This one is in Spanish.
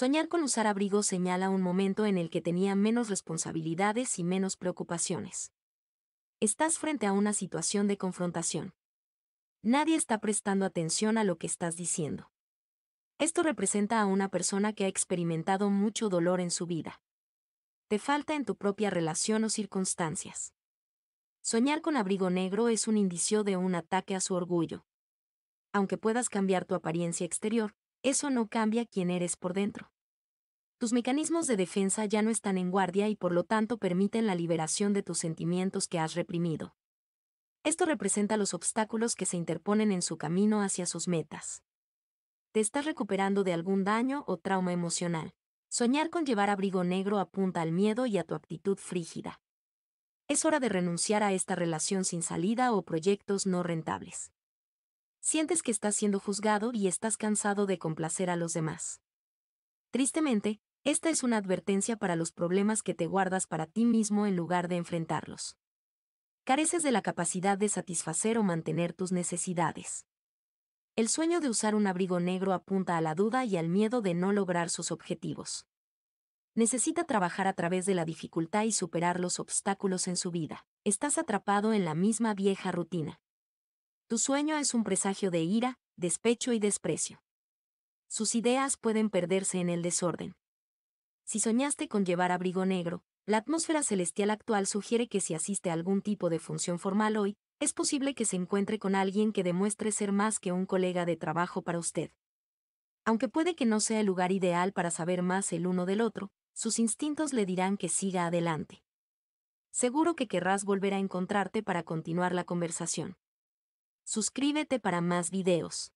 Soñar con usar abrigo señala un momento en el que tenía menos responsabilidades y menos preocupaciones. Estás frente a una situación de confrontación. Nadie está prestando atención a lo que estás diciendo. Esto representa a una persona que ha experimentado mucho dolor en su vida. Te falta en tu propia relación o circunstancias. Soñar con abrigo negro es un indicio de un ataque a su orgullo. Aunque puedas cambiar tu apariencia exterior, eso no cambia quién eres por dentro. Tus mecanismos de defensa ya no están en guardia y por lo tanto permiten la liberación de tus sentimientos que has reprimido. Esto representa los obstáculos que se interponen en su camino hacia sus metas. Te estás recuperando de algún daño o trauma emocional. Soñar con llevar abrigo negro apunta al miedo y a tu actitud frígida. Es hora de renunciar a esta relación sin salida o proyectos no rentables sientes que estás siendo juzgado y estás cansado de complacer a los demás. Tristemente, esta es una advertencia para los problemas que te guardas para ti mismo en lugar de enfrentarlos. Careces de la capacidad de satisfacer o mantener tus necesidades. El sueño de usar un abrigo negro apunta a la duda y al miedo de no lograr sus objetivos. Necesita trabajar a través de la dificultad y superar los obstáculos en su vida. Estás atrapado en la misma vieja rutina. Tu sueño es un presagio de ira, despecho y desprecio. Sus ideas pueden perderse en el desorden. Si soñaste con llevar abrigo negro, la atmósfera celestial actual sugiere que si asiste a algún tipo de función formal hoy, es posible que se encuentre con alguien que demuestre ser más que un colega de trabajo para usted. Aunque puede que no sea el lugar ideal para saber más el uno del otro, sus instintos le dirán que siga adelante. Seguro que querrás volver a encontrarte para continuar la conversación. Suscríbete para más videos.